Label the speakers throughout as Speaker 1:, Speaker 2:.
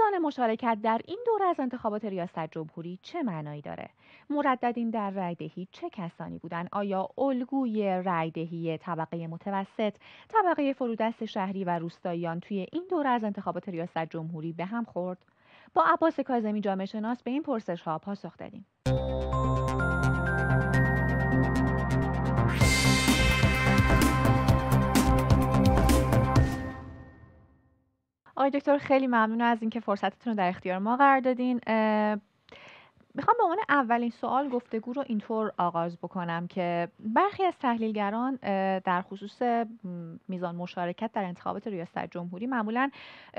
Speaker 1: میزان مشارکت در این دوره از انتخابات ریاست جمهوری چه معنایی داره مرددین در رایدهی چه کسانی بودند آیا الگوی رایدهی طبقه متوسط طبقه فرودست شهری و روستاییان توی این دوره از انتخابات ریاست جمهوری به هم خورد با عباس کازمی جامعه شناس به این پرسش ها پاسخ دادیم آقای دکتر خیلی ممنون از اینکه فرصتتون رو در اختیار ما قرار دادین میخوام به عنوان اولین سوال گفتگو رو اینطور آغاز بکنم که برخی از تحلیلگران در خصوص میزان مشارکت در انتخابات ریاست جمهوری معمولا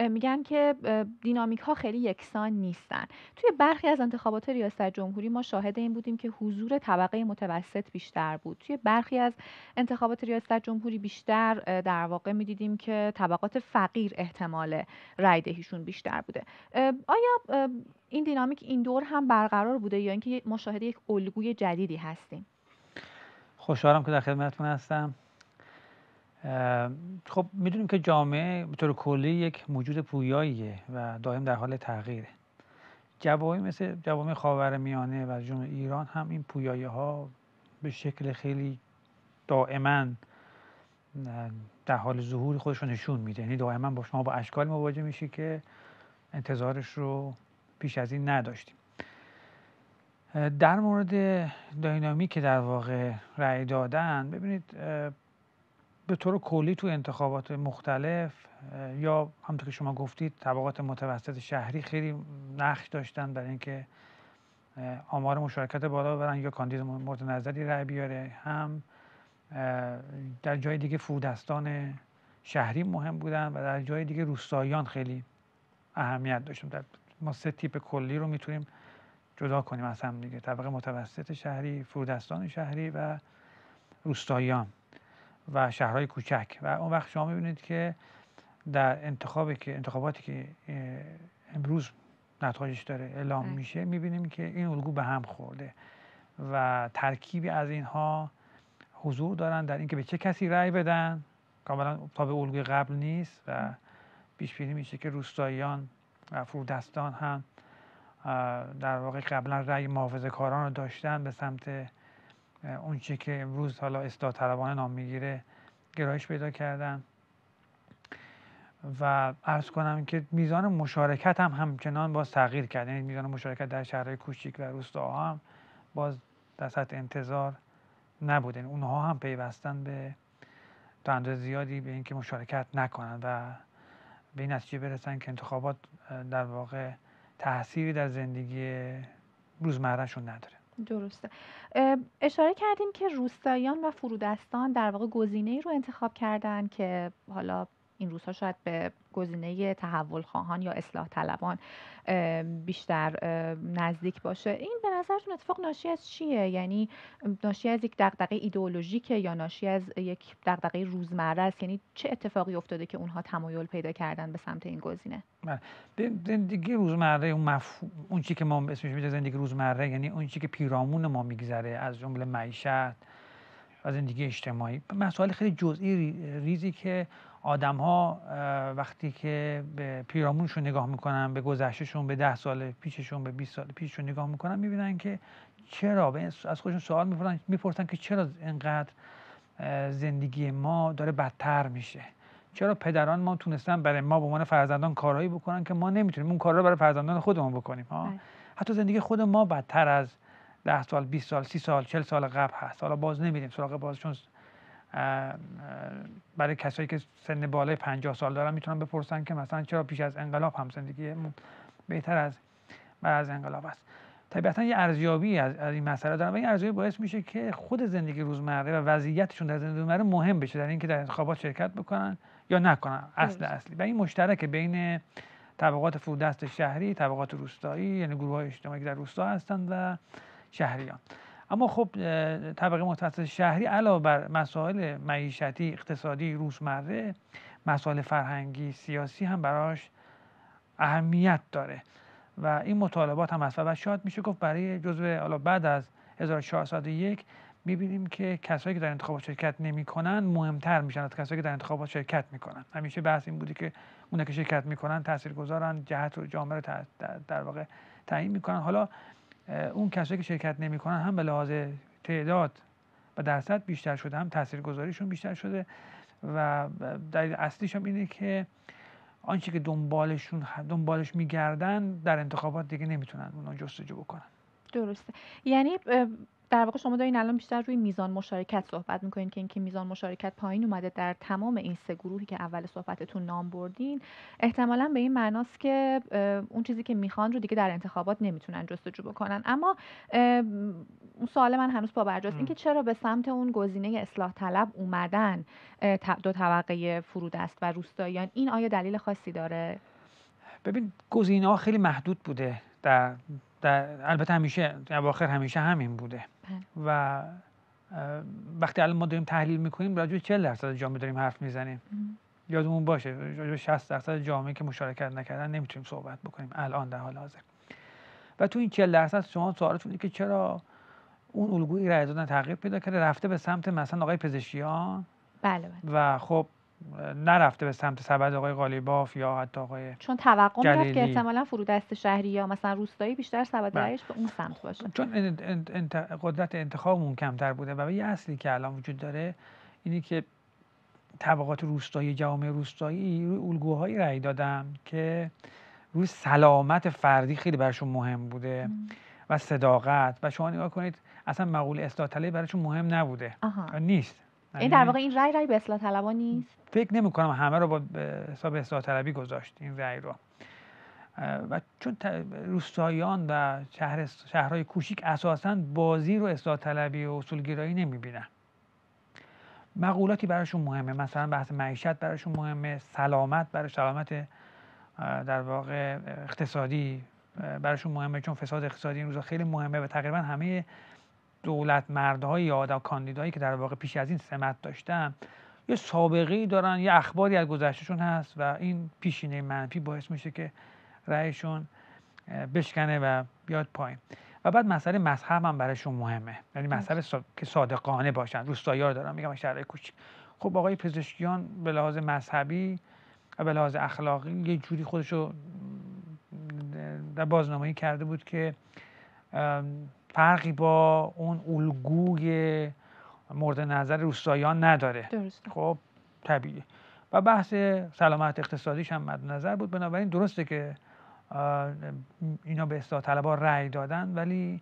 Speaker 1: میگن که دینامیک ها خیلی یکسان نیستن توی برخی از انتخابات ریاست جمهوری ما شاهد این بودیم که حضور طبقه متوسط بیشتر بود توی برخی از انتخابات ریاست جمهوری بیشتر در واقع میدیدیم که طبقات فقیر احتمال رای بیشتر بوده آیا این دینامیک این دور هم برقرار برقرار بوده یا اینکه ما یک الگوی جدیدی هستیم
Speaker 2: خوشحالم که در خدمتتون هستم خب میدونیم که جامعه به طور کلی یک موجود پویاییه و دائم در حال تغییره جوابی مثل جوامع میانه و جنوب ایران هم این پویایی ها به شکل خیلی دائما در حال ظهور خودش رو نشون میده یعنی دائما با شما با اشکال مواجه میشی که انتظارش رو پیش از این نداشتیم در مورد که در واقع رأی دادن ببینید به طور کلی تو انتخابات مختلف یا همونطور که شما گفتید طبقات متوسط شهری خیلی نقش داشتن برای اینکه آمار مشارکت بالا ببرن یا کاندید مورد نظری رأی بیاره هم در جای دیگه فودستان شهری مهم بودن و در جای دیگه روستاییان خیلی اهمیت داشتن ما سه تیپ کلی رو میتونیم جدا کنیم از هم دیگه طبقه متوسط شهری فرودستان شهری و روستاییان و شهرهای کوچک و اون وقت شما میبینید که در انتخاب که انتخاباتی که امروز نتایجش داره اعلام میشه میبینیم که این الگو به هم خورده و ترکیبی از اینها حضور دارن در اینکه به چه کسی رأی بدن کاملا تا به الگوی قبل نیست و پیش بینی میشه که روستاییان و فرودستان هم در واقع قبلا رأی محافظه کاران رو داشتن به سمت اون چی که امروز حالا اصلاح طلبانه نام میگیره گرایش پیدا کردن و ارز کنم که میزان مشارکت هم همچنان باز تغییر کرده یعنی میزان مشارکت در شهرهای کوچیک و روستاها هم باز در سطح انتظار نبوده یعنی اونها هم پیوستن به تا زیادی به اینکه مشارکت نکنند و به این نتیجه برسن که انتخابات در واقع تأثیری در زندگی روزمرهشون نداره
Speaker 1: درسته اشاره کردیم که روستاییان و فرودستان در واقع گزینه ای رو انتخاب کردن که حالا این روزها شاید به گزینه تحول خواهان یا اصلاح طلبان بیشتر نزدیک باشه این به نظرتون اتفاق ناشی از چیه یعنی ناشی از یک دغدغه ایدئولوژیکه یا ناشی از یک دغدغه روزمره است یعنی چه اتفاقی افتاده که اونها تمایل پیدا کردن به سمت این گزینه
Speaker 2: بله. زندگی روزمره اون اون که ما اسمش میده زندگی روزمره یعنی اون چی که پیرامون ما میگذره از جمله معیشت و زندگی اجتماعی مسائل خیلی جزئی ریزی که آدم ها وقتی که به پیرامونشون نگاه میکنن به گذشتهشون به ده سال پیششون به 20 سال پیششون نگاه میکنن میبینن که چرا از خودشون سوال میپرسن میپرسن که چرا اینقدر زندگی ما داره بدتر میشه چرا پدران ما تونستن برای ما به عنوان فرزندان کارهایی بکنن که ما نمیتونیم اون کارا رو برای فرزندان خودمون بکنیم ها بله. حتی زندگی خود ما بدتر از ده سال 20 سال سی سال چل سال قبل هست حالا باز نمیریم سراغ باز برای کسایی که سن بالای 50 سال دارن میتونن بپرسن که مثلا چرا پیش از انقلاب هم زندگی بهتر از بعد از انقلاب است طبیعتا یه ارزیابی از, این مسئله دارن و این ارزیابی باعث میشه که خود زندگی روزمره و وضعیتشون در زندگی روزمره مهم بشه در اینکه در انتخابات شرکت بکنن یا نکنن اصل اصلی و این مشترک بین طبقات فرودست شهری طبقات روستایی یعنی گروه های اجتماعی در روستا هستند و شهریان اما خب طبقه متوسط شهری علاوه بر مسائل معیشتی اقتصادی روزمره مسائل فرهنگی سیاسی هم براش اهمیت داره و این مطالبات هم هست و شاید میشه گفت برای جزء حالا بعد از 1401 میبینیم که کسایی که در انتخابات شرکت نمیکنن مهمتر میشن از کسایی که در انتخابات شرکت میکنن همیشه بحث این بودی که اونا که شرکت میکنن تاثیرگذارن جهت و جامعه رو در واقع تعیین میکنن حالا اون کسایی که شرکت نمیکنن هم به لحاظ تعداد و درصد بیشتر شده هم تاثیرگذاریشون بیشتر شده و دلیل اصلیش هم اینه که آنچه که دنبالشون دنبالش میگردن در انتخابات دیگه نمیتونن اونا جستجو بکنن
Speaker 1: درسته یعنی در واقع شما دارین الان بیشتر روی میزان مشارکت صحبت میکنین که اینکه میزان مشارکت پایین اومده در تمام این سه گروهی که اول صحبتتون نام بردین احتمالا به این معناست که اون چیزی که میخوان رو دیگه در انتخابات نمیتونن جستجو بکنن اما اون سوال من هنوز با برجاست اینکه چرا به سمت اون گزینه اصلاح طلب اومدن دو طبقه فرودست و روستاییان این آیا دلیل خاصی داره
Speaker 2: ببین گزینه خیلی محدود بوده در, در البته همیشه اواخر همیشه همین بوده بله. و وقتی الان ما داریم تحلیل میکنیم راجع به 40 درصد جامعه داریم حرف میزنیم یادمون باشه راجع به 60 درصد جامعه که مشارکت نکردن نمیتونیم صحبت بکنیم الان در حال حاضر و تو این 40 درصد شما سوالتون اینه که چرا اون الگوی رای دادن تغییر پیدا کرده رفته به سمت مثلا آقای پزشکیان بله, بله. و خب نرفته به سمت سبد آقای قالیباف یا حتی آقای
Speaker 1: چون توقع میرفت که احتمالا فرودست شهری یا مثلا روستایی بیشتر سبد بله. به اون سمت باشه چون
Speaker 2: انت قدرت اون کمتر بوده و یه اصلی که الان وجود داره اینی که طبقات روستایی جامعه روستایی روی الگوهایی رأی دادم که روی سلامت فردی خیلی برشون مهم بوده و صداقت و شما نگاه کنید اصلا مقوله اصلاح طلبی برایشون مهم نبوده نیست این یعنی در واقع این
Speaker 1: رای رای به اصلاح نیست
Speaker 2: فکر نمی کنم همه رو با حساب اصلاح طلبی گذاشت این رأی رو و چون روستاییان و شهر شهرهای کوچیک اساسا بازی رو اصلاح طلبی و اصولگرایی نمیبینن مقولاتی براشون مهمه مثلا بحث معیشت براشون مهمه سلامت برای سلامت در واقع اقتصادی براشون مهمه چون فساد اقتصادی این روزا خیلی مهمه و تقریبا همه دولت مردهایی یا آدم کاندیدایی که در واقع پیش از این سمت داشتن یه سابقه دارن یه اخباری از گذشتهشون هست و این پیشینه منفی باعث میشه که رأیشون بشکنه و بیاد پایین و بعد مسئله مذهب هم برایشون مهمه یعنی مسئله سا... که صادقانه باشن روستایی‌ها دارن میگم شهرهای کوچیک خب آقای پزشکیان به لحاظ مذهبی و به لحاظ اخلاقی یه جوری خودشو در بازنمایی کرده بود که فرقی با اون الگوی مورد نظر روستاییان نداره درسته. خب طبیعی و بحث سلامت اقتصادیش هم مد نظر بود بنابراین درسته که اینا به اصلاح طلبا رأی دادن ولی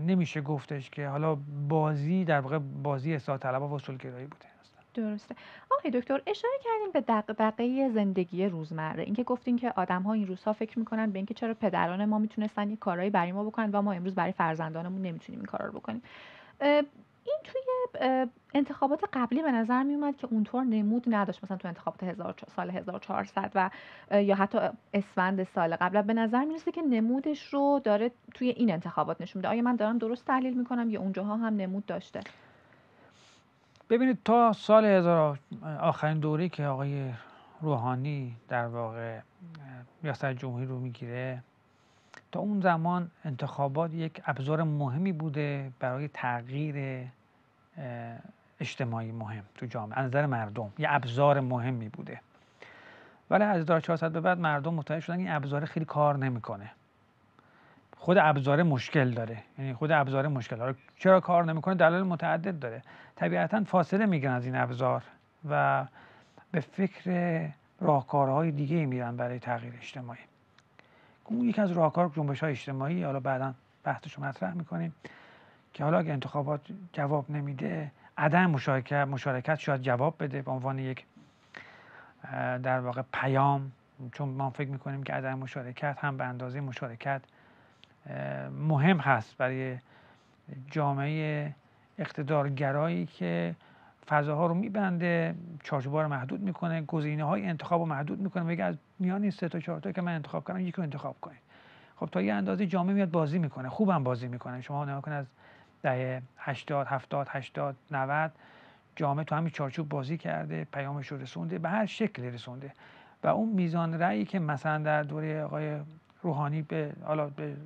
Speaker 2: نمیشه گفتش که حالا بازی در واقع بازی استاد طلبا و اصولگرایی بوده
Speaker 1: درسته آقای دکتر اشاره کردیم به دغدغه زندگی روزمره اینکه گفتین که آدم ها این روزها فکر میکنن به اینکه چرا پدران ما میتونستن یه کارهایی برای ما بکنن و ما امروز برای فرزندانمون نمیتونیم این کارا رو بکنیم این توی انتخابات قبلی به نظر میومد که اونطور نمود نداشت مثلا تو انتخابات سال 1400 و یا حتی اسفند سال قبل به نظر می که نمودش رو داره توی این انتخابات نشون میده آیا من دارم درست تحلیل میکنم یا اونجاها هم نمود داشته
Speaker 2: ببینید تا سال هزار آخرین دوره که آقای روحانی در واقع ریاست جمهوری رو میگیره تا اون زمان انتخابات یک ابزار مهمی بوده برای تغییر اجتماعی مهم تو جامعه از نظر مردم یه ابزار مهمی بوده ولی از 1400 به بعد مردم متوجه شدن این ابزار خیلی کار نمیکنه خود ابزار مشکل داره یعنی خود ابزار مشکل داره چرا کار نمیکنه دلایل متعدد داره طبیعتا فاصله میگیرن از این ابزار و به فکر راهکارهای دیگه میرن برای تغییر اجتماعی اون یکی از راهکار جنبش های اجتماعی حالا بعدا بحثش رو مطرح میکنیم که حالا اگه انتخابات جواب نمیده عدم مشارکت, مشارکت شاید جواب بده به عنوان یک در واقع پیام چون ما فکر میکنیم که عدم مشارکت هم به اندازه مشارکت مهم هست برای جامعه اقتدارگرایی که فضاها رو میبنده چارچوبها رو محدود میکنه گزینه های انتخاب رو محدود میکنه میگه از میان این سه تا چهار تا که من انتخاب کردم یکی رو انتخاب کنید خب تا یه اندازه جامعه میاد بازی میکنه خوبم بازی میکنه شما نگاه کنید از دهه 80 70 80 90 جامعه تو همین چارچوب بازی کرده پیامش رو رسونده به هر شکلی رسونده و اون میزان رأیی که مثلا در دوره آقای روحانی به حالا به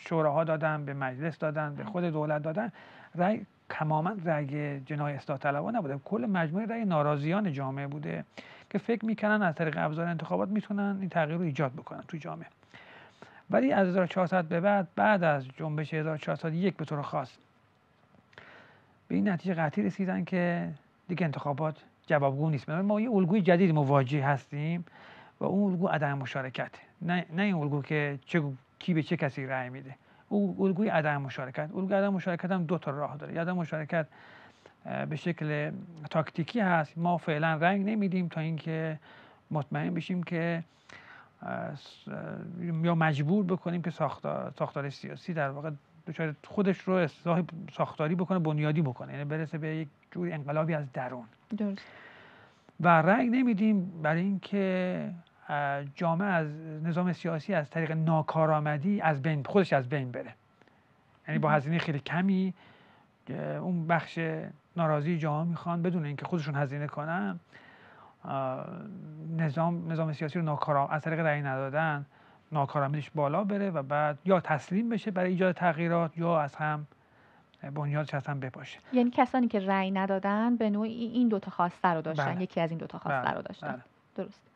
Speaker 2: شوراها دادن به مجلس دادن به خود دولت دادن رأی تماما رأی جناح اصلاح نبوده کل مجموعه رأی ناراضیان جامعه بوده که فکر میکنن از طریق ابزار انتخابات میتونن این تغییر رو ایجاد بکنن تو جامعه ولی از 1400 به بعد بعد از جنبش 1401 به طور خاص به این نتیجه قطعی رسیدن که دیگه انتخابات جوابگو نیست ما یه الگوی جدید مواجه هستیم و اون الگو عدم مشارکت نه نه این الگو که کی به چه کسی رأی میده او الگوی عدم مشارکت الگوی عدم مشارکت هم دو تا راه داره عدم مشارکت به شکل تاکتیکی هست ما فعلا رنگ نمیدیم تا اینکه مطمئن بشیم که یا مجبور بکنیم که ساختار, ساختار سیاسی در واقع خودش رو اصلاح ساختاری بکنه بنیادی بکنه یعنی برسه به یک جوری انقلابی از درون درست و رنگ نمیدیم برای اینکه جامعه از نظام سیاسی از طریق ناکارآمدی از بین خودش از بین بره یعنی با هزینه خیلی کمی اون بخش ناراضی جامعه میخوان بدون اینکه خودشون هزینه کنن نظام نظام سیاسی رو از طریق رأی ندادن ناکارآمدیش بالا بره و بعد یا تسلیم بشه برای ایجاد تغییرات یا از هم بنیادش از هم بپاشه
Speaker 1: یعنی کسانی که رأی ندادن به نوعی این دوتا خواسته رو داشتن بله. یکی از این دوتا خواسته بله. رو داشتن بله. درست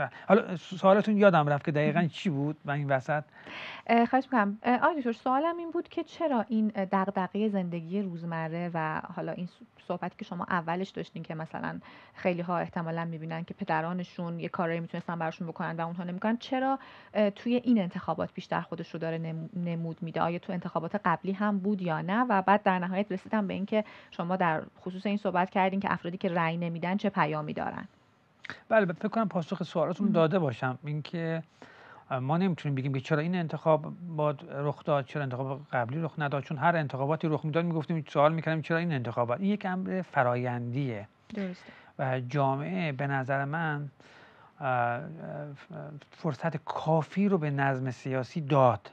Speaker 2: بله. حالا سوالتون یادم رفت که دقیقا چی بود و این وسط
Speaker 1: خواهش میکنم آقای سوالم این بود که چرا این دغدغه زندگی روزمره و حالا این صحبتی که شما اولش داشتین که مثلا خیلی ها احتمالا میبینن که پدرانشون یه کارایی میتونستن براشون بکنن و اونها نمیکنن چرا توی این انتخابات بیشتر خودش رو داره نمود میده آیا تو انتخابات قبلی هم بود یا نه و بعد در نهایت رسیدم به اینکه شما در خصوص این صحبت کردین که افرادی که رأی نمیدن چه پیامی دارن
Speaker 2: بله فکر کنم پاسخ سوالاتون داده باشم اینکه ما نمیتونیم بگیم که چرا این انتخاب با رخ داد چرا انتخاب قبلی رخ نداد چون هر انتخاباتی رخ میداد میگفتیم سوال میکردیم چرا این انتخابات این یک امر فرایندیه درسته. و جامعه به نظر من فرصت کافی رو به نظم سیاسی داد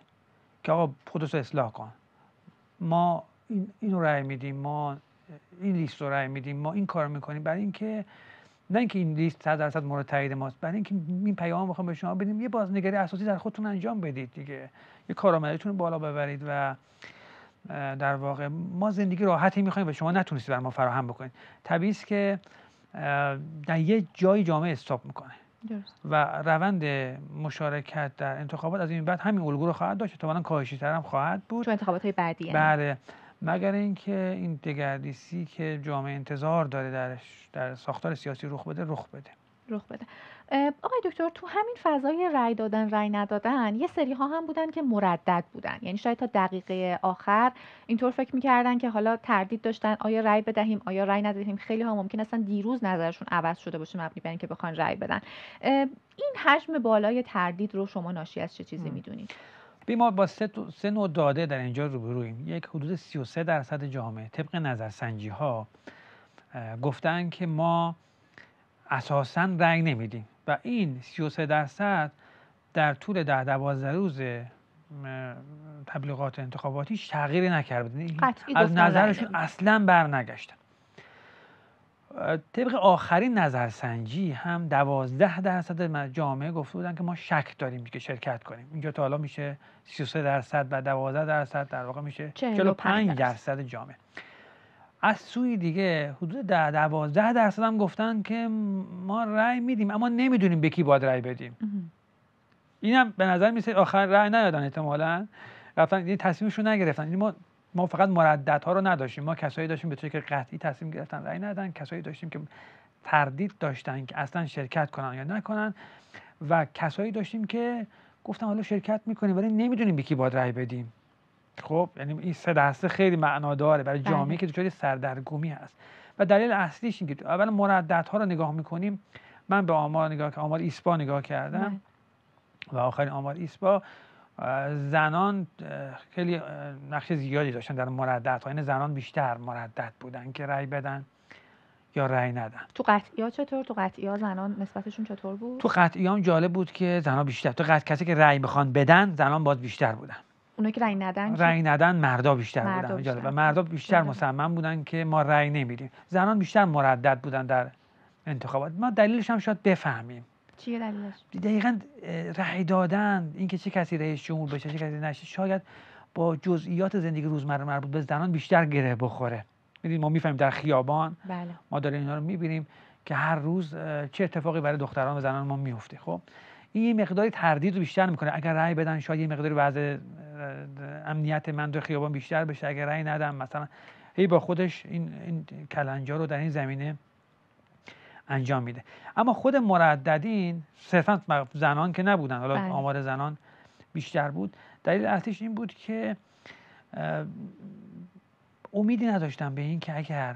Speaker 2: که آقا خودت رو اصلاح کن ما این رو رأی میدیم ما این لیست رو رأی میدیم ما این کار میکنیم برای اینکه نه اینکه این لیست 100 درصد مورد تایید ماست برای اینکه این پیام میخوام به شما بدیم یه بازنگری اساسی در خودتون انجام بدید دیگه یه کارآمدیتون بالا ببرید و در واقع ما زندگی راحتی میخوایم و شما نتونستید بر ما فراهم بکنید طبیعی است که در یه جای جامعه استاپ میکنه و روند مشارکت در انتخابات از این بعد همین الگو رو خواهد داشت تا کاهشی تر هم خواهد
Speaker 1: بود تو انتخابات های بعدی یعنی.
Speaker 2: بله مگر اینکه این دگردیسی که جامعه انتظار داره درش در ساختار سیاسی رخ بده رخ بده
Speaker 1: رخ بده آقای دکتر تو همین فضای رای دادن رای ندادن یه سری ها هم بودن که مردد بودن یعنی شاید تا دقیقه آخر اینطور فکر میکردن که حالا تردید داشتن آیا رای بدهیم آیا رای ندهیم خیلی ها ممکن اصلا دیروز نظرشون عوض شده باشه مبنی بر اینکه بخوان رای بدن این حجم بالای تردید رو شما ناشی از چه چیزی میدونید
Speaker 2: ما با سه, سه نوع داده در اینجا رو روبرویم یک حدود 33 درصد جامعه طبق نظرسنجی ها گفتن که ما اساسا رنگ نمیدیم و این 33 درصد در طول ده دوازده روز تبلیغات انتخاباتیش تغییری نکرده یعنی از نظرشون اصلا برنگشتن طبق آخرین نظرسنجی هم دوازده درصد جامعه گفته بودن که ما شک داریم که شرکت کنیم اینجا تا حالا میشه 33 درصد و دوازده درصد در واقع میشه 45 درصد جامعه از سوی دیگه حدود دوازده درصد هم گفتن که ما رأی میدیم اما نمیدونیم به کی باید رأی بدیم اینم به نظر میسه آخر رأی ندادن احتمالا رفتن این یعنی تصمیمشون نگرفتن این یعنی ما ما فقط ها رو نداشتیم ما کسایی داشتیم به طوری که قطعی تصمیم گرفتن رأی ندن کسایی داشتیم که تردید داشتن که اصلا شرکت کنن یا نکنن و کسایی داشتیم که گفتن حالا شرکت میکنیم ولی نمیدونیم به کی باید رأی بدیم خب یعنی این سه دسته خیلی معناداره برای بله. جامعه که دچار سردرگمی هست و دلیل اصلیش این که اولا مرددها رو نگاه میکنیم من به آمار نگاه آمار ایسپا نگاه کردم بله. و آخرین آمار ایسپا زنان خیلی نقش زیادی داشتن در مردد ها. خب، یعنی زنان بیشتر مردد بودن که رأی بدن یا رأی ندن
Speaker 1: تو قطعی یا چطور تو قطعی ها زنان نسبتشون چطور بود تو
Speaker 2: قطعی هم جالب بود که زنان بیشتر تو قطع کسی که رأی بخوان بدن زنان باز بیشتر بودن
Speaker 1: اونایی که رای ندن رای
Speaker 2: ندن مردا بیشتر مردا بودن و مردا بیشتر مصمم بودن که ما رأی نمیدیم زنان بیشتر مردد بودن در انتخابات ما دلیلش هم شاید بفهمیم چیه دلیلش دقیقا رأی دادن اینکه چه کسی رئیس جمهور بشه چه کسی نشه شاید با جزئیات زندگی روزمره مربوط به زنان بیشتر گره بخوره میدید ما میفهمیم در خیابان بله. ما داریم اینا رو میبینیم که هر روز چه اتفاقی برای دختران و زنان ما میفته خب این یه مقداری تردید رو بیشتر میکنه اگر رأی بدن شاید یه مقداری وضع امنیت من در خیابان بیشتر بشه اگر رأی ندم مثلا هی با خودش این, این رو در این زمینه انجام میده اما خود مرددین صرفا زنان که نبودن حالا بله. آمار زنان بیشتر بود دلیل اصلیش این بود که امیدی نداشتن به این که اگر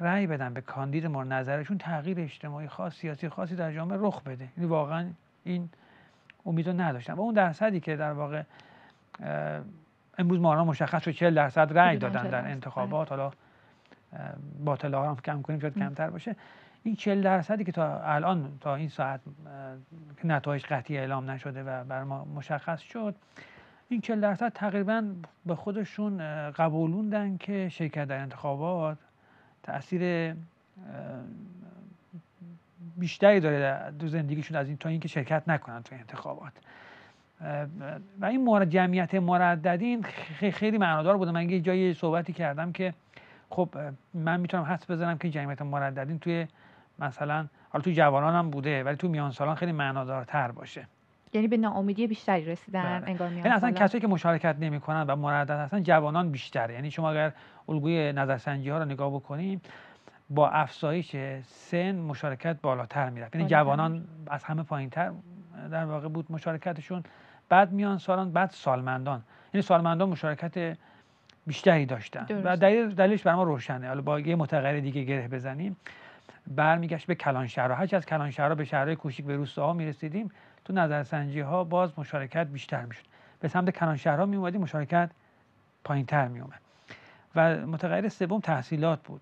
Speaker 2: رأی بدن به کاندید مورد نظرشون تغییر اجتماعی خاص سیاسی خاصی در جامعه رخ بده این یعنی واقعا این امید رو نداشتن و اون درصدی که در واقع امروز ما مشخص شد 40 درصد رأی دادن در انتخابات حالا ها هم کم کنیم شاید کمتر باشه این چل درصدی که تا الان تا این ساعت که نتایج قطعی اعلام نشده و بر ما مشخص شد این چل درصد تقریبا به خودشون قبولوندن که شرکت در انتخابات تاثیر بیشتری داره دو زندگیشون از این تا اینکه شرکت نکنن تو انتخابات و این مورد جمعیت مرددین خیلی معنادار بوده من یه جایی صحبتی کردم که خب من میتونم حس بزنم که جمعیت مرددین توی مثلا حالا تو جوانان هم بوده ولی تو میان سالان خیلی معنادارتر باشه
Speaker 1: یعنی به ناامیدی بیشتری رسیدن بله. انگار میان یعنی اصلا کسایی
Speaker 2: که مشارکت نمیکنن و مردد هستن جوانان بیشتره یعنی شما اگر الگوی نظرسنجی ها رو نگاه بکنیم با افزایش سن مشارکت بالاتر میرفت یعنی جوانان از همه پایینتر در واقع بود مشارکتشون بعد میان سالان بعد سالمندان یعنی سالمندان مشارکت بیشتری داشتن و دلیلش ما روشنه حالا با یه متغیر دیگه گره بزنیم برمیگشت به کلان شهرها هرچی از کلان شهرها به شهرهای کوچیک به روستاها میرسیدیم تو نظرسنجی ها باز مشارکت بیشتر میشد به سمت کلان می اومدیم مشارکت پایین تر میومد و متغیر سوم تحصیلات بود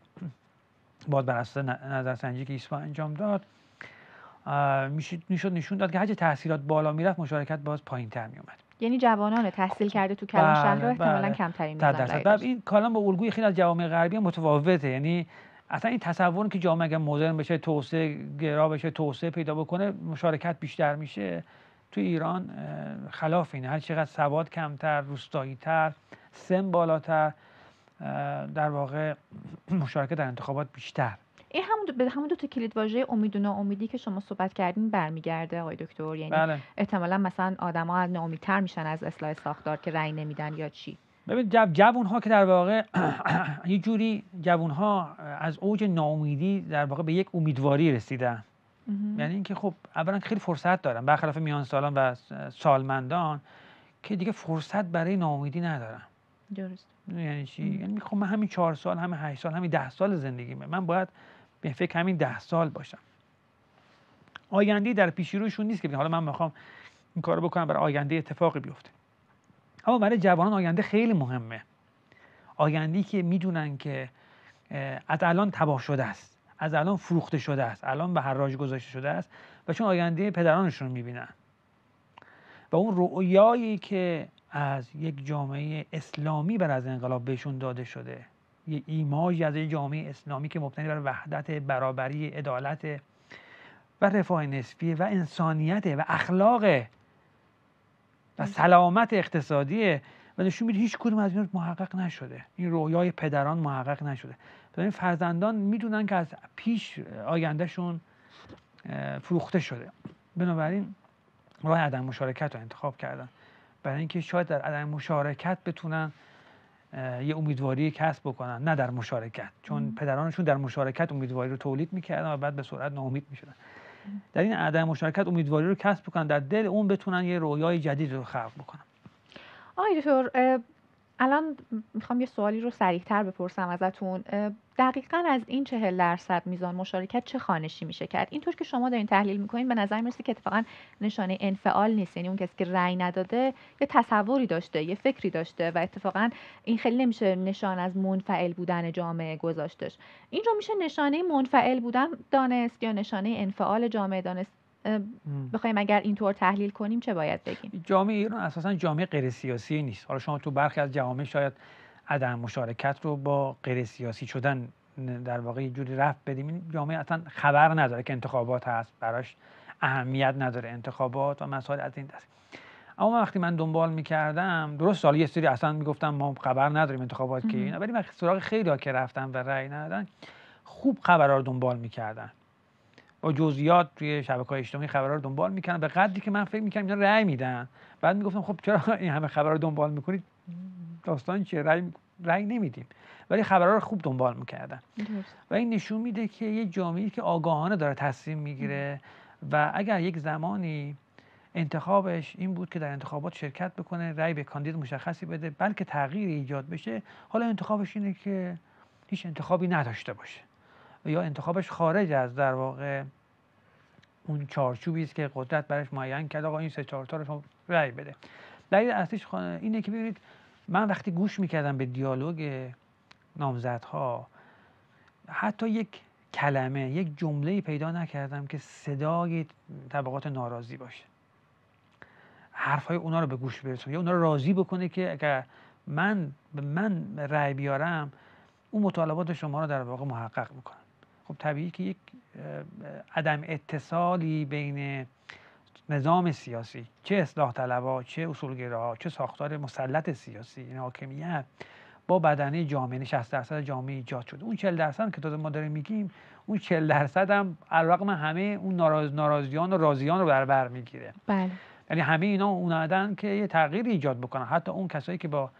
Speaker 2: باز بر اساس نظرسنجی که ایسپا انجام داد میشد نشون داد که هرچه تحصیلات بالا میرفت مشارکت باز پایین تر میومد
Speaker 1: یعنی جوانان تحصیل خب، کرده تو بله، کلان شهرها احتمالا بله. کمترین
Speaker 2: این کالا با الگوی خیلی از جوامع غربی متفاوته یعنی اصلا این تصور که جامعه مدرن بشه توسعه گرا بشه توسعه پیدا بکنه مشارکت بیشتر میشه تو ایران خلاف اینه هر چقدر سواد کمتر روستایی تر سن بالاتر در واقع مشارکت در انتخابات بیشتر
Speaker 1: این همون به همون دو تا کلید واژه امید و ناامیدی که شما صحبت کردین برمیگرده آقای دکتر یعنی بله. احتمالا مثلا آدما ناامیدتر میشن از اصلاح ساختار که رأی نمیدن یا چی
Speaker 2: ببین جوون ها که در واقع یه جوری جوون ها از اوج ناامیدی در واقع به یک امیدواری رسیدن یعنی اینکه خب اولا خیلی فرصت دارن برخلاف میان سالان و سالمندان که دیگه فرصت برای ناامیدی ندارن درست یعنی چی یعنی خب من همین چهار سال همین هشت سال همین ده سال زندگیمه من باید به فکر همین ده سال باشم آینده در پیش روشون نیست که حالا من میخوام این کارو بکنم برای آینده اتفاقی بیفته اما برای جوانان آینده خیلی مهمه ای که میدونن که از الان تباه شده است از الان فروخته شده است الان به حراج گذاشته شده است و چون آینده پدرانشون رو میبینن و اون رؤیایی که از یک جامعه اسلامی بر از انقلاب بهشون داده شده یه ایماج از یک جامعه اسلامی که مبتنی بر وحدت برابری عدالت و رفاه نسبی و انسانیت و اخلاق و سلامت اقتصادیه و نشون میده هیچ کدوم از این محقق نشده این رویای پدران محقق نشده این فرزندان میدونن که از پیش آیندهشون فروخته شده بنابراین راه عدم مشارکت رو انتخاب کردن برای اینکه شاید در عدم مشارکت بتونن یه امیدواری کسب بکنن نه در مشارکت چون پدرانشون در مشارکت امیدواری رو تولید میکردن و بعد به سرعت ناامید میشدن در این عدم مشارکت امیدواری رو کسب بکنن در دل اون بتونن یه رویای جدید رو خلق بکنن
Speaker 1: آقای الان میخوام یه سوالی رو سریعتر بپرسم ازتون دقیقا از این چهل درصد میزان مشارکت چه خانشی میشه کرد اینطور که شما دارین تحلیل میکنین به نظر میرسه که اتفاقا نشانه انفعال نیست یعنی اون کسی که رأی نداده یه تصوری داشته یه فکری داشته و اتفاقا این خیلی نمیشه نشان از منفعل بودن جامعه گذاشتش اینجا میشه نشانه منفعل بودن دانست یا نشانه انفعال جامعه دانست بخوایم اگر اینطور تحلیل کنیم چه باید بگیم
Speaker 2: جامعه ایران اساسا جامعه غیر سیاسی نیست حالا شما تو برخی از جوامع شاید عدم مشارکت رو با غیر سیاسی شدن در واقع یه جوری رفت بدیم این جامعه اصلا خبر نداره که انتخابات هست براش اهمیت نداره انتخابات و مسائل از این دست اما وقتی من دنبال میکردم درست سالی یه سری اصلا میگفتم ما خبر نداریم انتخابات که اینا ولی من سراغ خیلی که رفتم و رأی ندادن خوب خبرها رو دنبال میکردن با جزئیات توی های اجتماعی خبرها رو دنبال میکنن به قدری که من فکر میکنم اینا رأی میدن بعد میگفتم خب چرا این همه خبرها رو دنبال میکنید داستان چیه رأی رأی نمیدیم ولی خبرها رو خوب دنبال میکردن و این نشون میده که یه جامعه که آگاهانه داره تصمیم میگیره و اگر یک زمانی انتخابش این بود که در انتخابات شرکت بکنه رأی به کاندید مشخصی بده بلکه تغییر ایجاد بشه حالا انتخابش اینه که هیچ انتخابی نداشته باشه یا انتخابش خارج از در واقع اون چارچوبی است که قدرت برش معین کرد آقا این سه چهار تا رو رأی بده دلیل اصلیش اینه که ببینید من وقتی گوش میکردم به دیالوگ نامزدها حتی یک کلمه یک جمله پیدا نکردم که صدای طبقات ناراضی باشه حرفهای اونا رو به گوش برسونه یا اونا رو راضی بکنه که اگر من به من رأی بیارم اون مطالبات شما رو در واقع محقق میکنه خب طبیعی که یک عدم اتصالی بین نظام سیاسی چه اصلاح طلبا، چه اصولگراها چه ساختار مسلط سیاسی این یعنی حاکمیت با بدنه جامعه 60 یعنی درصد جامعه ایجاد شده اون 40 درصد که ما داریم میگیم اون 40 درصد هم علیرغم همه اون ناراض ناراضیان و راضیان رو در بر میگیره بله یعنی همه اینا اومدن که یه تغییر ایجاد بکنن حتی اون کسایی که با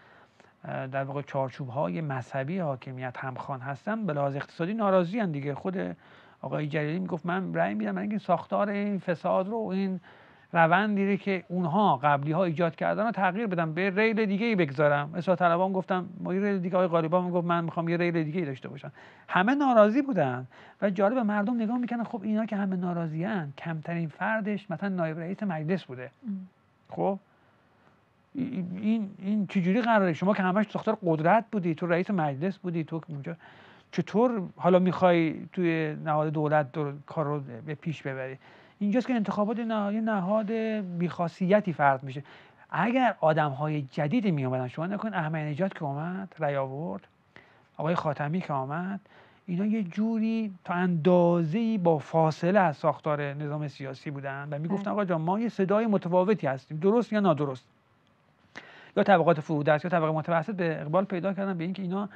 Speaker 2: در واقع چارچوب های مذهبی حاکمیت همخوان هستن به لحاظ اقتصادی ناراضی هن دیگه خود آقای جلیلی میگفت من رأی میدم من این ساختار این فساد رو این روندی دیره که اونها قبلی ها ایجاد کردن رو تغییر بدم به ریل دیگه ای بگذارم اصلاح طلبان گفتم ما یه ریل دیگه آقای غالیبا گفت من میخوام یه ریل دیگه ای داشته باشم همه ناراضی بودن و جالب مردم نگاه میکنن خب اینا که همه ناراضی کمترین فردش مثلا نایب رئیس مجلس بوده خب این این چجوری قراره شما که همش ساختار قدرت بودی تو رئیس مجلس بودی تو اونجا چطور حالا میخوای توی نهاد دولت دو کار رو به پیش ببری اینجاست که انتخابات یه نهاد بیخاصیتی فرد میشه اگر آدم های جدید می شما نکن احمد نجات که آمد رای آورد آقای خاتمی که آمد اینا یه جوری تا اندازه با فاصله از ساختار نظام سیاسی بودن و میگفتن بله. آقا جان ما یه صدای متفاوتی هستیم درست یا نادرست یا طبقات فرودست یا طبقه متوسط به اقبال پیدا کردن به اینکه اینا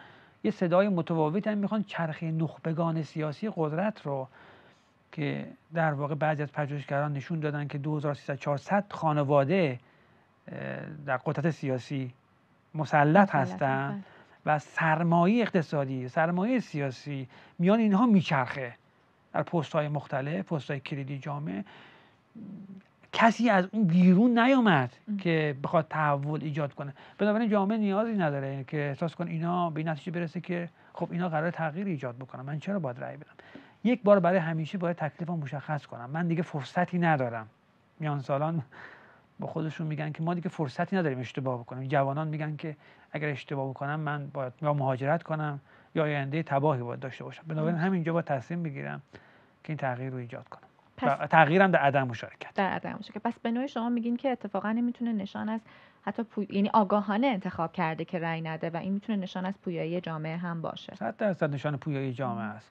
Speaker 2: یه صدای متواوتی هم میخوان چرخه نخبگان سیاسی قدرت رو که در واقع بعضی از پژوهشگران نشون دادن که 2300 400 خانواده در قدرت سیاسی مسلط هستند و سرمایه اقتصادی سرمایه سیاسی میان اینها میچرخه در پست های مختلف پست های کلیدی جامعه کسی از اون بیرون نیامد که بخواد تحول ایجاد کنه بنابراین جامعه نیازی نداره که احساس کن اینا به نتیجه برسه که خب اینا قرار تغییر ایجاد بکنن من چرا باید رأی بدم یک بار برای همیشه باید تکلیفم مشخص کنم من دیگه فرصتی ندارم میان سالان با خودشون میگن که ما دیگه فرصتی نداریم اشتباه بکنیم جوانان میگن که اگر اشتباه بکنم من باید یا مهاجرت کنم یا آینده تباهی باید داشته باشم بنابراین همینجا با تصمیم بگیرم که این تغییر رو ایجاد کنم پس تغییرم در عدم مشارکت
Speaker 1: در عدم مشارکت پس به نوعی شما میگین که اتفاقا این میتونه نشان از حتی پو یعنی آگاهانه انتخاب کرده که رأی نده و این میتونه نشان از پویایی جامعه هم باشه صد
Speaker 2: درصد نشان پویایی جامعه است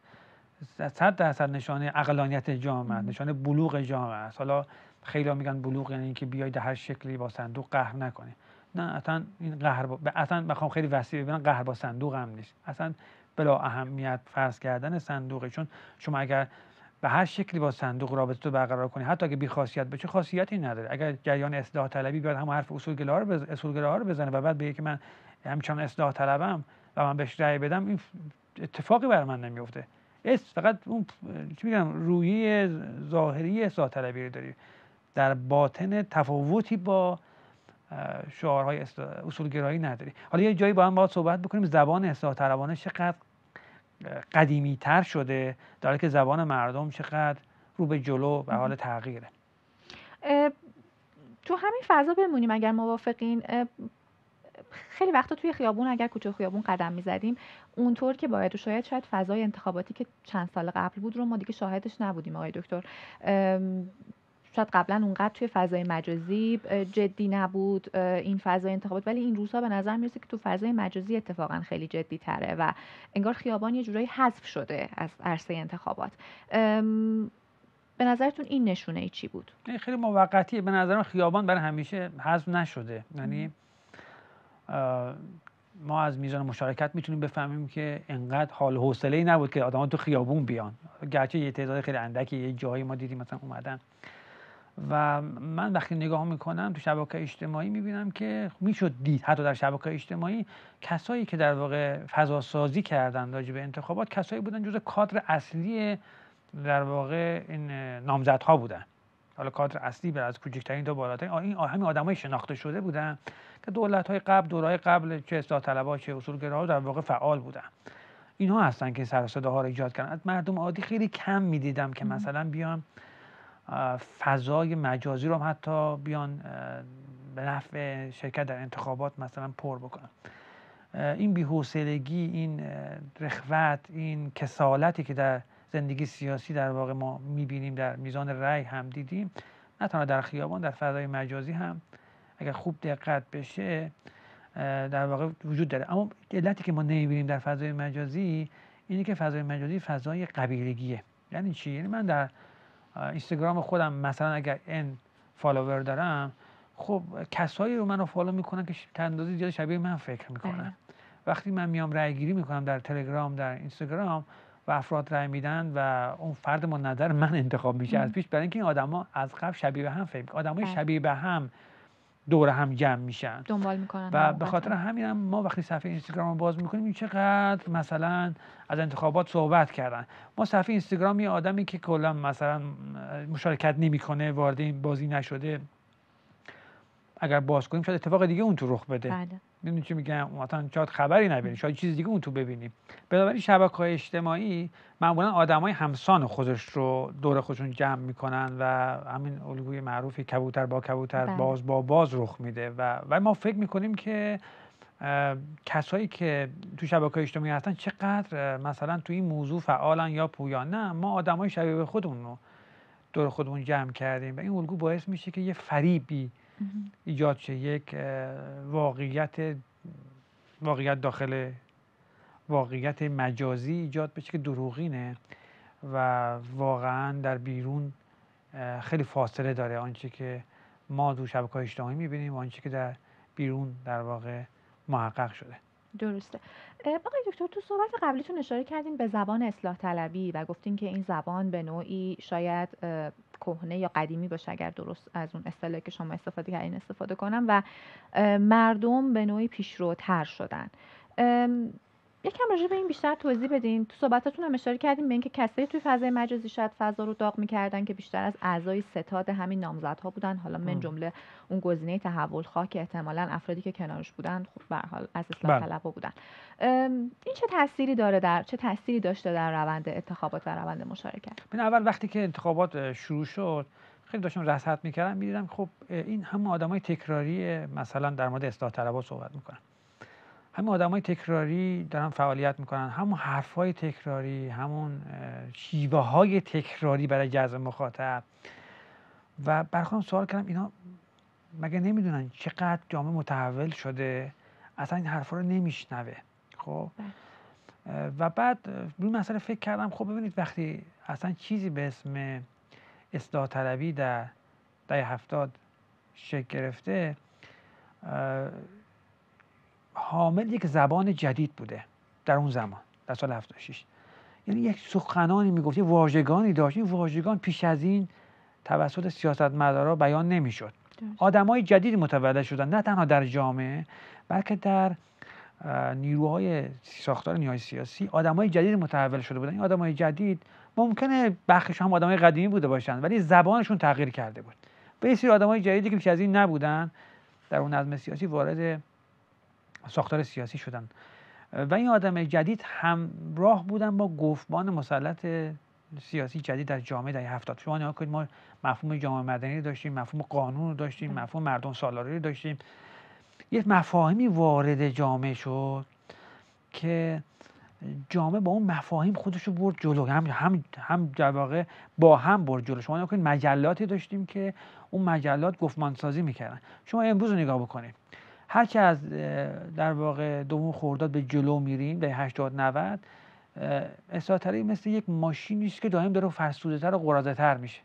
Speaker 2: 100 درصد نشان عقلانیت جامعه است نشان بلوغ جامعه است حالا خیلی ها میگن بلوغ یعنی اینکه بیای در هر شکلی با صندوق قهر نکنی نه اصلا این قهر با... اصلا بخوام خیلی وسیع ببینم قهر با صندوق هم نیست اصلا بلا اهمیت فرض کردن صندوقه چون شما اگر به هر شکلی با صندوق رابطه تو برقرار کنی حتی اگه بی خاصیت باشه خاصیتی نداره اگر جریان اصلاح طلبی بیاد هم حرف اصولگرا رو بزنه, رو بزنه و بعد به که من همچنان اصلاح طلبم و من بهش رأی بدم این اتفاقی بر من نمیفته اس فقط اون چی میگم رویه ظاهری اصلاح طلبی رو داری در باطن تفاوتی با شعارهای اصلاح... اصولگرایی نداری حالا یه جایی با هم باید صحبت بکنیم زبان اصلاح چقدر قدیمی تر شده داره که زبان مردم چقدر رو به جلو به حال تغییره
Speaker 1: تو همین فضا بمونیم اگر موافقین خیلی وقتا توی خیابون اگر کوچه خیابون قدم میزدیم اونطور که باید و شاید شاید فضای انتخاباتی که چند سال قبل بود رو ما دیگه شاهدش نبودیم آقای دکتر شاید قبلا اونقدر توی فضای مجازی جدی نبود این فضای انتخابات ولی این روزها به نظر میرسه که تو فضای مجازی اتفاقا خیلی جدی تره و انگار خیابان یه جورایی حذف شده از عرصه انتخابات به نظرتون این نشونه ای چی بود
Speaker 2: خیلی موقتیه به نظرم خیابان برای همیشه حذف نشده یعنی ما از میزان مشارکت میتونیم بفهمیم که انقدر حال حوصله ای نبود که آدما تو خیابون بیان گرچه یه تعداد خیلی اندکی یه جایی ما دیدیم مثلا اومدن و من وقتی نگاه میکنم تو شبکه اجتماعی میبینم که میشد دید حتی در شبکه اجتماعی کسایی که در واقع فضا سازی کردن راجع به انتخابات کسایی بودن جز کادر اصلی در واقع این نامزدها بودن حالا کادر اصلی بر از کوچکترین تا بالاترین این همین آدمای شناخته شده بودن که دولت های قبل دورهای قبل چه اصلاح ها چه ها در واقع فعال بودن اینها هستن که سر ها رو ایجاد کردن مردم عادی خیلی کم میدیدم که مثلا بیام فضای مجازی رو هم حتی بیان به نفع شرکت در انتخابات مثلا پر بکنن این بیحوصلگی این رخوت این کسالتی که در زندگی سیاسی در واقع ما میبینیم در میزان رأی هم دیدیم نه تنها در خیابان در فضای مجازی هم اگر خوب دقت بشه در واقع وجود داره اما علتی که ما نمیبینیم در فضای مجازی اینه که فضای مجازی فضای قبیلگیه یعنی چی یعنی من در اینستاگرام خودم مثلا اگر این فالوور دارم خب کسایی رو منو فالو میکنن که تندازی زیاد شبیه من فکر میکنن بله. وقتی من میام رای گیری میکنم در تلگرام در اینستاگرام و افراد رای میدن و اون فرد ما نظر من انتخاب میشه از پیش برای اینکه این آدما از قبل شبیه به هم فکر آدمای بله. شبیه به هم دور هم جمع میشن
Speaker 1: دنبال میکنن و به خاطر
Speaker 2: همین هم ما وقتی صفحه اینستاگرام رو باز میکنیم این چقدر مثلا از انتخابات صحبت کردن ما صفحه اینستاگرام یه آدمی که کلا مثلا مشارکت نمیکنه وارد بازی نشده اگر باز کنیم شاید اتفاق دیگه اون تو رخ بده بله. میدونی چی میگم مثلا شاید خبری نبینی شاید چیز دیگه اون تو ببینیم بنابراین شبکه های اجتماعی معمولا های همسان خودش رو دور خودشون جمع میکنن و همین الگوی معروفی کبوتر با کبوتر بله. باز با باز رخ میده و ما فکر میکنیم که کسایی که تو شبکه اجتماعی هستن چقدر مثلا تو این موضوع فعالن یا پویا نه ما آدمای شبیه خودمون رو دور خودمون جمع کردیم و این الگو باعث میشه که یه فریبی ایجاد شه یک واقعیت واقعیت داخل واقعیت مجازی ایجاد بشه که دروغینه و واقعا در بیرون خیلی فاصله داره آنچه که ما دو شبکه اجتماعی میبینیم و آنچه که در بیرون در واقع محقق شده
Speaker 1: درسته آقای دکتر تو صحبت قبلیتون اشاره کردین به زبان اصلاح طلبی و گفتین که این زبان به نوعی شاید کهنه یا قدیمی باشه اگر درست از اون اصطلاحی که شما استفاده کردین استفاده کنم و مردم به نوعی پیشروتر شدن یکم راجع به این بیشتر توضیح بدین تو صحبتاتون هم اشاره کردیم به اینکه کسایی توی فضای مجازی شاید فضا رو داغ میکردن که بیشتر از اعضای ستاد همین نامزدها بودن حالا من جمله اون گزینه تحول خواه که احتمالا افرادی که کنارش بودن خب به حال از اسلام بله. طلبها بودن این چه تأثیری داره در چه تأثیری داشته در روند انتخابات و روند مشارکت
Speaker 2: من اول وقتی که انتخابات شروع شد خیلی داشتم رصد میکردم میدیدم خب این هم آدمای تکراری مثلا در مورد اصلاح صحبت میکنن همین آدمای تکراری دارن فعالیت میکنن همون حرف های تکراری همون شیوه های تکراری برای جذب مخاطب و برخوام سوال کردم اینا مگه نمیدونن چقدر جامعه متحول شده اصلا این حرفا رو نمیشنوه خب بله. و بعد روی مسئله فکر کردم خب ببینید وقتی اصلا چیزی به اسم اصلاح طلبی در دهه هفتاد شکل گرفته حامل یک زبان جدید بوده در اون زمان در سال 76 یعنی یک سخنانی میگفت یک واژگانی داشت این واژگان پیش از این توسط سیاستمدارا بیان نمیشد آدمای جدیدی متولد شدن نه تنها در جامعه بلکه در نیروهای ساختار نیای سیاسی آدمای جدید متحول شده بودن این آدمای جدید ممکنه بخش هم آدمای قدیمی بوده باشن ولی زبانشون تغییر کرده بود به سری آدمای جدیدی که پیش از این نبودن در اون نظم سیاسی وارد ساختار سیاسی شدن و این آدم جدید همراه بودن با گفتمان مسلط سیاسی جدید در جامعه در هفتاد شما نگاه کنید ما مفهوم جامعه مدنی داشتیم مفهوم قانون رو داشتیم مفهوم مردم سالاری رو داشتیم یه مفاهیمی وارد جامعه شد که جامعه با اون مفاهیم خودش رو برد جلو هم هم هم با هم برد جلو شما نکنید مجلاتی داشتیم که اون مجلات گفتمان سازی میکردن شما امروز رو نگاه بکنید هر که از در واقع دوم خورداد به جلو میریم به 80 90 اساتری مثل یک ماشینی که دائم داره فرسوده تر و قرازه تر میشه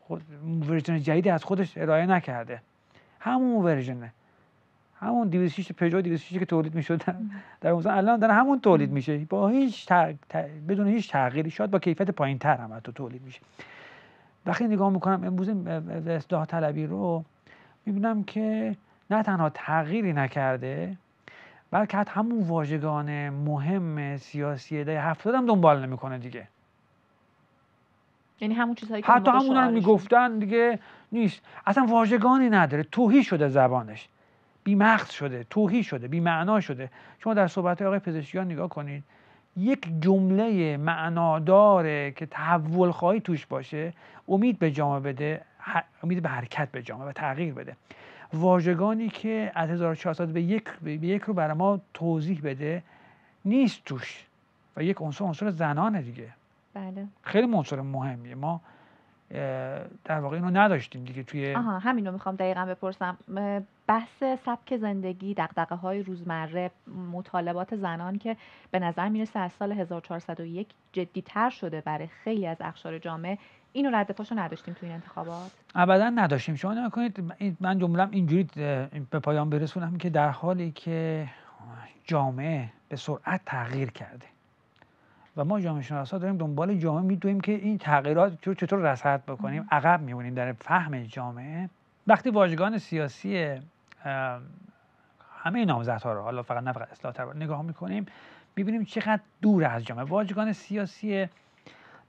Speaker 2: خود ورژن جدیدی از خودش ارائه نکرده همون ورژنه همون 206 پژو 206 که تولید میشد در اون الان داره همون تولید میشه با هیچ بدون هیچ تغییری شاید با کیفیت پایین تر هم تولید میشه وقتی نگاه میکنم امروز اصلاح طلبی رو میبینم که نه تنها تغییری نکرده بلکه همون واژگان مهم سیاسی ده هفتاد هم دنبال نمیکنه دیگه
Speaker 1: یعنی همون چیزهایی که حتی همون هم
Speaker 2: میگفتن دیگه نیست اصلا واژگانی نداره توهی شده زبانش مخت شده توهی شده بیمعنا شده شما در صحبت آقای پزشکیان نگاه کنید یک جمله معناداره که تحول خواهی توش باشه امید به جامعه بده امید به حرکت به جامعه و تغییر بده واژگانی که از 1400 به یک, به یک رو برای ما توضیح بده نیست توش و یک عنصر عنصر زنانه دیگه بله خیلی عنصر مهمیه ما در واقع اینو نداشتیم دیگه توی آها
Speaker 1: همین رو میخوام دقیقا بپرسم بحث سبک زندگی دقدقه های روزمره مطالبات زنان که به نظر میرسه از سال 1401 جدیتر شده برای خیلی از اخشار جامعه اینو رد پاشو نداشتیم تو این انتخابات
Speaker 2: ابدا نداشتیم شما نگاه من جمله اینجوری به پایان برسونم که در حالی که جامعه به سرعت تغییر کرده و ما جامعه شناسا داریم دنبال جامعه میدویم که این تغییرات چطور رصد بکنیم عقب میمونیم در فهم جامعه وقتی واژگان سیاسی همه نامزدها رو حالا فقط نه فقط اصلاح نگاه میکنیم میبینیم چقدر دور از جامعه واژگان سیاسی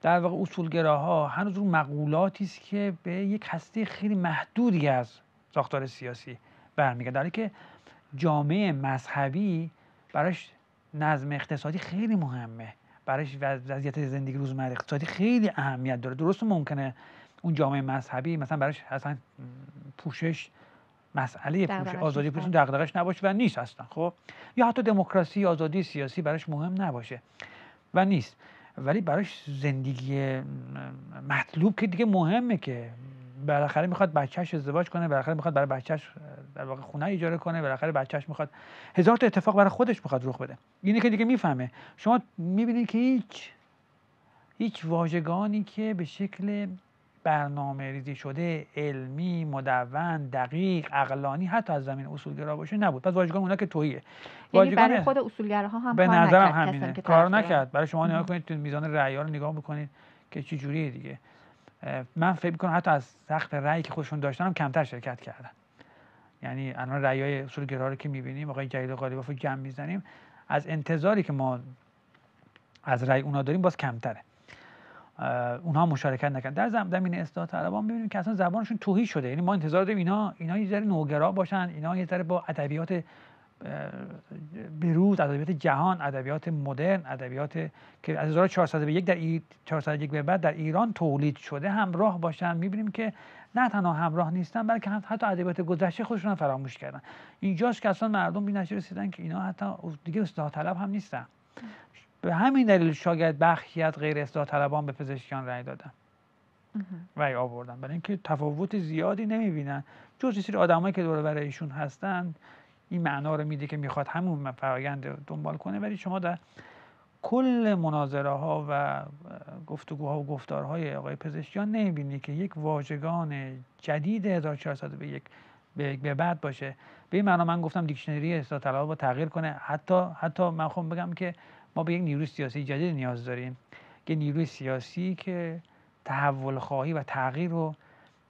Speaker 2: در واقع اصولگراها هنوز اون مقولاتی است که به یک هسته خیلی محدودی از ساختار سیاسی برمیگرده در که جامعه مذهبی براش نظم اقتصادی خیلی مهمه برایش وضعیت زندگی روزمره اقتصادی خیلی اهمیت داره درست ممکنه اون جامعه مذهبی مثلا برایش اصلا پوشش مسئله پوشش آزادی پوشش دغدغش نباشه و نیست اصلا خب یا حتی دموکراسی آزادی سیاسی براش مهم نباشه و نیست ولی براش زندگی مطلوب که دیگه مهمه که بالاخره میخواد بچهش ازدواج کنه بالاخره میخواد برای بچهش در واقع خونه ایجاره کنه بالاخره بچهش میخواد هزار تا اتفاق برای خودش میخواد رخ بده اینه که دیگه میفهمه شما میبینید که هیچ هیچ واژگانی که به شکل برنامه ریزی شده علمی مدون دقیق عقلانی حتی از زمین اصولگرا باشه نبود پس واژگان اونا که توهیه
Speaker 1: یعنی برای خود اصولگراها هم به نظرم همینه کار نکرد برای شما نگاه
Speaker 2: کنید تو میزان رأی رو نگاه بکنید که چی جوریه دیگه من فکر میکنم حتی از سخت رأی که خودشون داشتن هم کمتر شرکت کردن یعنی الان رأیای اصولگرا رو که میبینیم آقای جلیل قالیباف رو جمع میزنیم از انتظاری که ما از رأی اونا داریم باز کمتره اونها مشارکت نکردن در زمین استاد طلبان میبینیم که اصلا زبانشون توهی شده یعنی ما انتظار داریم اینا اینا یه ذره نوگرا باشن اینا یه با ادبیات بروز ادبیات جهان ادبیات مدرن ادبیات که از 1401 در به بعد در ایران تولید شده همراه باشن میبینیم که نه تنها همراه نیستن بلکه حتی ادبیات گذشته خودشون فراموش کردن اینجاست که اصلا مردم بینش رسیدن که اینا حتی دیگه استاد طلب هم نیستن به همین دلیل شاید بخشی از غیر اصلاح طلبان به پزشکان رأی دادن رأی آوردن برای اینکه تفاوت زیادی نمیبینن جز سری آدمایی که دور ایشون هستن این معنا رو میده که میخواد همون فرایند دنبال کنه ولی شما در کل مناظره ها و گفتگوها و گفتارهای آقای پزشکیان نمیبینی که یک واژگان جدید 1400 به یک به بعد باشه به این معنا من گفتم دیکشنری اصلاح طلبا با تغییر کنه حتی حتی من خب بگم که ما به یک نیروی سیاسی جدید نیاز داریم که نیروی سیاسی که تحول خواهی و تغییر رو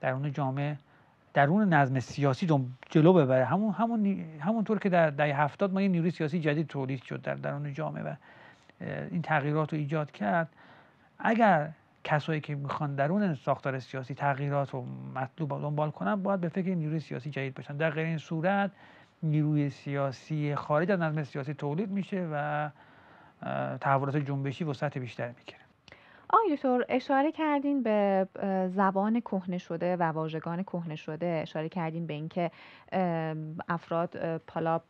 Speaker 2: درون جامعه درون نظم سیاسی جلو ببره همون همون همونطور که در دهه هفتاد ما یه نیروی سیاسی جدید تولید شد در درون جامعه و این تغییرات رو ایجاد کرد اگر کسایی که میخوان درون ساختار سیاسی تغییرات رو مطلوب دنبال کنن باید به فکر نیروی سیاسی جدید باشن در غیر این صورت نیروی سیاسی خارج از نظم سیاسی تولید میشه و تحولات جنبشی وسعت بیشتر میکره
Speaker 1: آقای دکتر اشاره کردین به زبان کهنه شده و واژگان کهنه شده اشاره کردین به اینکه افراد حالا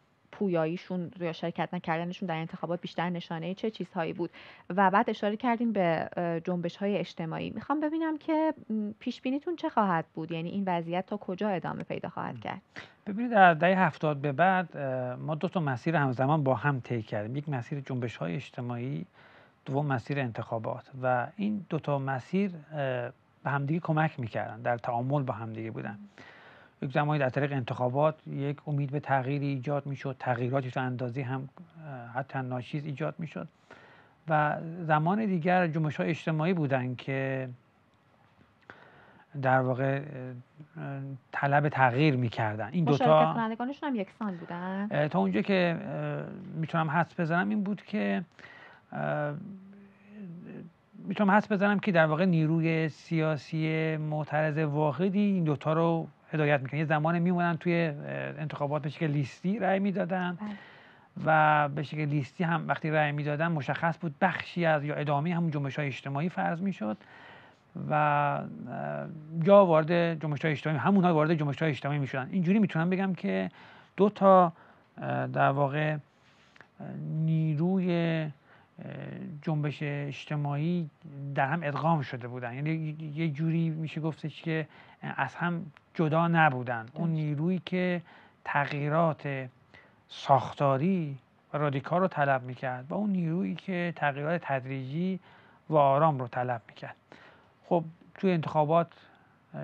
Speaker 1: پویاییشون یا شرکت نکردنشون در انتخابات بیشتر نشانه چه چیزهایی بود و بعد اشاره کردیم به جنبش های اجتماعی میخوام ببینم که پیش بینیتون چه خواهد بود یعنی این وضعیت تا کجا ادامه پیدا خواهد کرد
Speaker 2: ببینید در دهه هفتاد به بعد ما دو تا مسیر همزمان با هم طی کردیم یک مسیر جنبش های اجتماعی دوم مسیر انتخابات و این دو تا مسیر به همدیگه کمک میکردن در تعامل با همدیگه بودن یک زمانی در طریق انتخابات یک امید به تغییری ایجاد میشد تغییراتی تو اندازی هم حتی ناشیز ایجاد میشد و زمان دیگر جنبش های اجتماعی بودن که در واقع طلب تغییر میکردن این دوتا
Speaker 1: کنندگانشون هم یکسان بودن
Speaker 2: تا اونجا که میتونم حس بزنم این بود که میتونم حس بزنم که در واقع نیروی سیاسی معترض واقعی این دوتا رو هدایت میکنن یه زمان میمونن توی انتخابات به شکل لیستی رأی میدادن بله. و به شکل لیستی هم وقتی رأی میدادن مشخص بود بخشی از یا ادامه همون جنبش های اجتماعی فرض میشد و یا وارد جنبش های اجتماعی همونها وارد جنبش های اجتماعی میشدن اینجوری میتونم بگم که دو تا در واقع نیروی جنبش اجتماعی در هم ادغام شده بودن یعنی یه جوری میشه گفتش که از هم جدا نبودن اون نیرویی که تغییرات ساختاری و رادیکال رو طلب میکرد و اون نیرویی که تغییرات تدریجی و آرام رو طلب میکرد خب توی انتخابات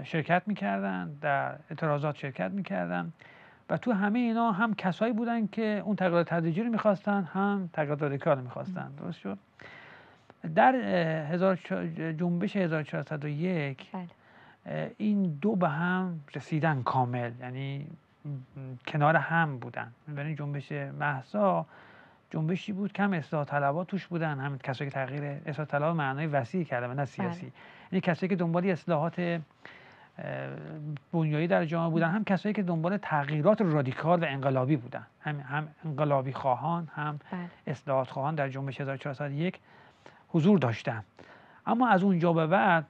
Speaker 2: شرکت میکردن در اعتراضات شرکت میکردن و تو همه اینا هم کسایی بودن که اون تقلید تدریجی رو میخواستن هم تقلید رادیکال رو میخواستن درست شد در جنبش 1401 بله. این دو به هم رسیدن کامل یعنی کنار هم بودن یعنی جنبش محسا جنبشی بود کم اصلاح طلبات توش بودن همین کسایی که تغییر اصلاح طلب معنای وسیعی کردن نه سیاسی بله. یعنی کسایی که دنبال اصلاحات بنیایی در جامعه بودن هم کسایی که دنبال تغییرات رادیکال و انقلابی بودن هم, هم انقلابی خواهان هم بله. اصلاحات خواهان در جنبش 1401 حضور داشتن اما از اونجا به بعد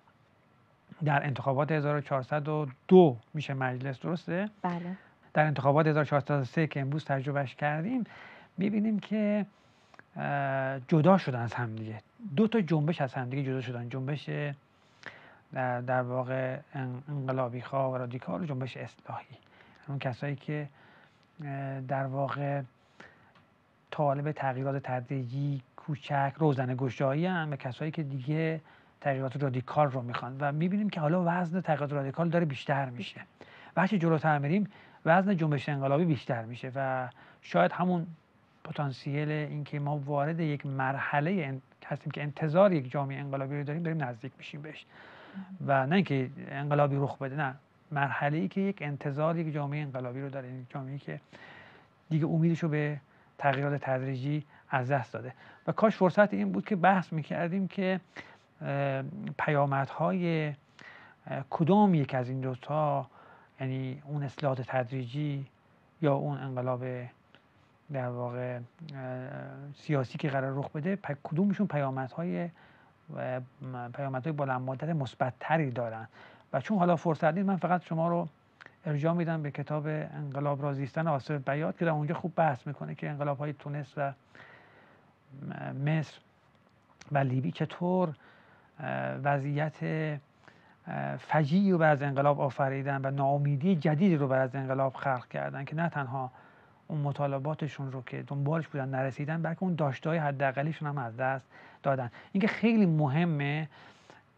Speaker 2: در انتخابات 1402 میشه مجلس درسته؟ بله در انتخابات 1403 که امروز تجربهش کردیم میبینیم که جدا شدن از همدیگه دو تا جنبش از همدیگه جدا شدن جنبش در, واقع انقلابی خواه و رادیکال و جنبش اصلاحی اون کسایی که در واقع طالب تغییرات تدریجی کوچک روزنه گشایی هم و کسایی که دیگه تغییرات رادیکال رو میخوان و میبینیم که حالا وزن تغییرات رادیکال داره بیشتر میشه وقتی جلوتر میریم وزن جنبش انقلابی بیشتر میشه و شاید همون پتانسیل اینکه ما وارد یک مرحله هستیم که انتظار یک جامعه انقلابی رو داریم داریم نزدیک میشیم بهش و نه اینکه انقلابی رخ بده نه مرحله ای که یک انتظار یک جامعه انقلابی رو داره یک جامعه که دیگه امیدش رو به تغییرات تدریجی از دست داده و کاش فرصت این بود که بحث میکردیم که پیامدهای کدام یک از این دوتا یعنی اون اصلاحات تدریجی یا اون انقلاب در واقع سیاسی که قرار رخ بده کدومشون پیامدهای پیامدهای بلند مدت مثبتتری دارن و چون حالا فرصت نیست من فقط شما رو ارجاع میدم به کتاب انقلاب را زیستن آصف بیاد که در اونجا خوب بحث میکنه که انقلاب های تونس و مصر و لیبی چطور وضعیت فجیعی رو بر از انقلاب آفریدن و ناامیدی جدیدی رو بر از انقلاب خلق کردن که نه تنها اون مطالباتشون رو که دنبالش بودن نرسیدن بلکه اون داشتهای حداقلیشون هم از دست دادن اینکه خیلی مهمه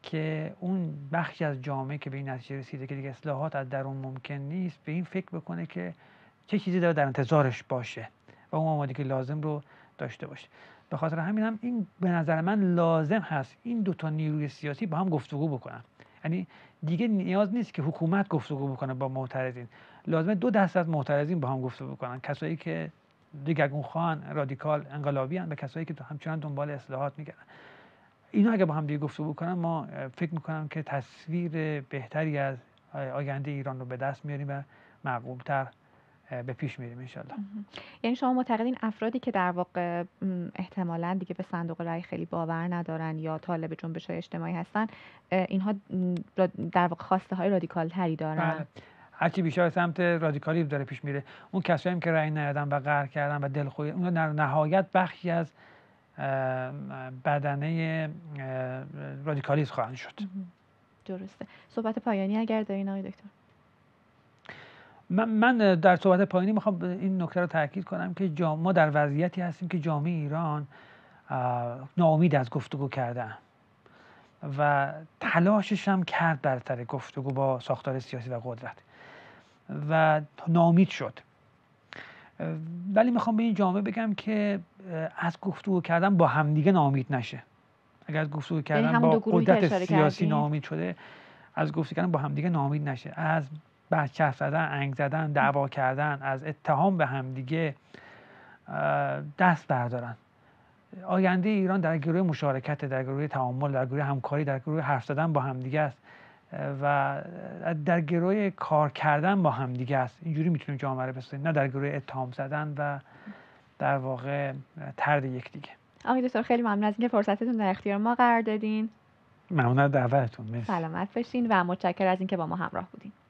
Speaker 2: که اون بخشی از جامعه که به این نتیجه رسیده که دیگه اصلاحات از درون ممکن نیست به این فکر بکنه که چه چیزی داره در انتظارش باشه و اون که لازم رو داشته باشه به خاطر همین هم این به نظر من لازم هست این دو تا نیروی سیاسی با هم گفتگو بکنن یعنی دیگه نیاز نیست که حکومت گفتگو بکنه با معترضین لازمه دو دسته از معترضین با هم گفتگو بکنن کسایی که دیگرگون خان رادیکال انقلابی هم و کسایی که همچنان دنبال اصلاحات میگردن اینا اگه با هم دیگه گفته بکنم ما فکر میکنم که تصویر بهتری از آینده ایران رو به دست میاریم و معقولتر به پیش میریم انشالله
Speaker 1: یعنی شما معتقدین افرادی که در واقع احتمالا دیگه به صندوق رای خیلی باور ندارن یا طالب جنبش های اجتماعی هستن اینها در واقع خواسته های رادیکال تری دارن بله.
Speaker 2: هرچی بیشتر سمت رادیکالیسم داره پیش میره اون کسایی که رأی ندادن و قهر کردن و دلخوی اون در نهایت بخشی از بدنه رادیکالیسم خواهند شد
Speaker 1: درسته صحبت پایانی اگر دارین آقای دکتر
Speaker 2: من در صحبت پایانی میخوام این نکته رو تاکید کنم که ما در وضعیتی هستیم که جامعه ایران ناامید از گفتگو کردن و تلاشش هم کرد برتر گفتگو با ساختار سیاسی و قدرت و نامید شد ولی میخوام به این جامعه بگم که از گفتگو کردن با همدیگه نامید نشه اگر از گفتگو یعنی کردن با قدرت سیاسی نامید شده از گفتگو کردن با همدیگه نامید نشه از بحث زدن انگ زدن دعوا کردن از اتهام به همدیگه دست بردارن آینده ایران در گروه مشارکت در گروه تعامل در گروه همکاری در گروه حرف زدن با همدیگه است و در گروه کار کردن با هم دیگه است اینجوری میتونیم جامعه رو بسازیم نه در گروه اتهام زدن و در واقع ترد دیگه
Speaker 1: آقای دکتر خیلی ممنون از اینکه فرصتتون در اختیار ما قرار دادین
Speaker 2: ممنون از دعوتتون
Speaker 1: سلامت باشین و متشکر از اینکه با ما همراه بودین